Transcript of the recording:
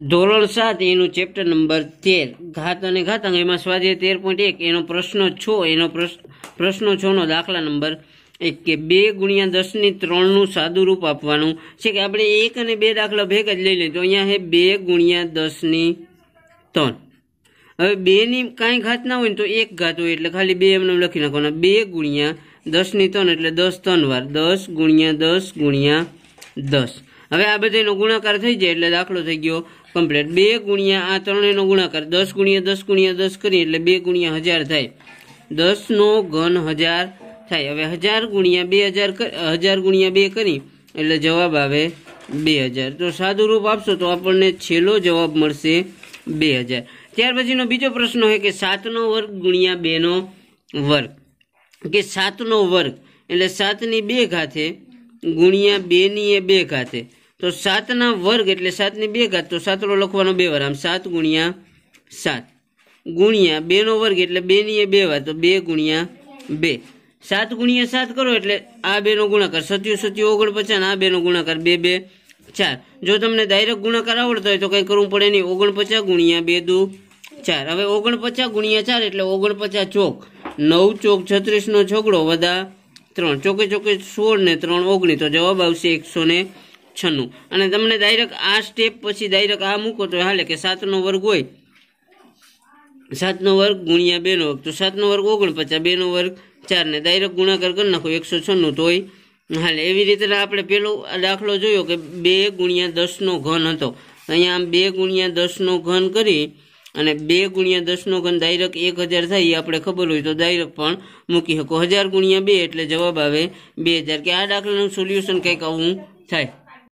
ધોરણ સાત એનું ચેપ્ટર નંબર તેર ઘાત અને ઘાતાંક એમાં સ્વાધ્યાય તેર પોઈન્ટ એક એનો પ્રશ્ન છ એનો પ્રશ્નો છ નો દાખલા નંબર એક કે બે ગુણ્યા દસની ત્રણનું સાદું રૂપ આપવાનું છે કે આપણે એક અને બે દાખલા ભેગા જ લઈ લઈએ તો અહીંયા છે બે ગુણ્યા દસની ત્રણ હવે બેની કાંઈ ઘાત ના હોય ને તો એક ઘાત હોય એટલે ખાલી બે એમને લખી નાખવાના બે ગુણ્યા દસની ત્રણ એટલે દસ ત્રણ વાર દસ ગુણ્યા દસ ગુણ્યા દસ હવે આ બધાનો ગુણાકાર થઈ જાય એટલે દાખલો થઈ ગયો કમ્પ્લીટ બે ગુણ્યા આ ત્રણેયનો ગુણાકાર દસ ગુણ્યા દસ ગુણ્યા દસ કરીએ એટલે બે ગુણ્યા હજાર થાય દસનો ઘન હજાર થાય હવે હજાર ગુણ્યા બે હજાર હજાર ગુણ્યા બે કરી એટલે જવાબ આવે બે હજાર તો રૂપ આપશો તો આપણને છેલ્લો જવાબ મળશે બે હજાર ત્યાર પછીનો બીજો પ્રશ્ન હોય કે સાતનો વર્ગ ગુણ્યા બેનો વર્ગ કે સાતનો વર્ગ એટલે સાતની બે ખાતે ગુણ્યા બેની એ બે ખાતે તો સાતના વર્ગ એટલે સાતની બે ઘાત તો સાતડો લખવાનો બે વાર આમ સાત ગુણ્યા સાત ગુણ્યા બેનો વર્ગ એટલે બેની એ બે વાર તો બે ગુણ્યા બે સાત ગુણ્યા સાત કરો એટલે આ બેનો ગુણાકાર સત્યુ સત્યુ ઓગણપચાસ આ બેનો ગુણાકાર બે બે ચાર જો તમને ડાયરેક્ટ ગુણાકાર આવડતો હોય તો કંઈ કરવું પડે નહીં ઓગણપચાસ ગુણ્યા બે દુ ચાર હવે ઓગણપચાસ ગુણ્યા ચાર એટલે ઓગણપચાસ ચોક નવ ચોક છત્રીસનો છોકડો વધા ત્રણ ચોકે ચોકે સોળ ને ત્રણ ઓગણી તો જવાબ આવશે એકસો ને છન્નું અને તમને ડાયરેક્ટ આ સ્ટેપ પછી ડાયરેક્ટ આ મૂકો તો હાલે કે સાતનો વર્ગ હોય સાતનો વર્ગ ગુણ્યા બેનો વર્ગ તો સાતનો વર્ગ ઓગણપચાસ બેનો વર્ગ ચારને ડાયરેક્ટ ગુણાકાર કરી નાખો એકસો છન્નું તોય હાલે એવી રીતે આપણે પેલો દાખલો જોયો કે બે ગુણ્યા દસનો ઘન હતો અહીંયા આમ બે ગુણ્યા દસનો ઘન કરી અને બે ગુણ્યા દસનો ઘન ડાયરેક્ટ એક હજાર થાય એ આપણે ખબર હોય તો ડાયરેક્ટ પણ મૂકી શકો હજાર ગુણ્યા બે એટલે જવાબ આવે બે હજાર કે આ દાખલાનું સોલ્યુશન કંઈક આવું થાય